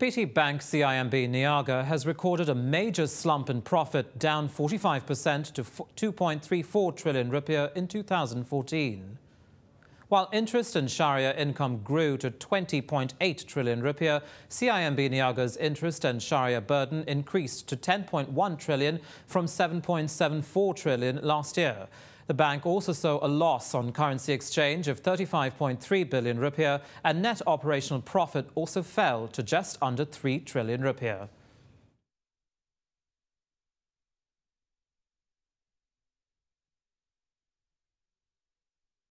PT Bank CIMB Niaga has recorded a major slump in profit, down 45% to 2.34 trillion rupiah in 2014. While interest and Sharia income grew to 20.8 trillion rupiah, CIMB Niaga's interest and Sharia burden increased to 10.1 trillion from 7.74 trillion last year. The bank also saw a loss on currency exchange of 35.3 billion rupiah and net operational profit also fell to just under 3 trillion rupiah.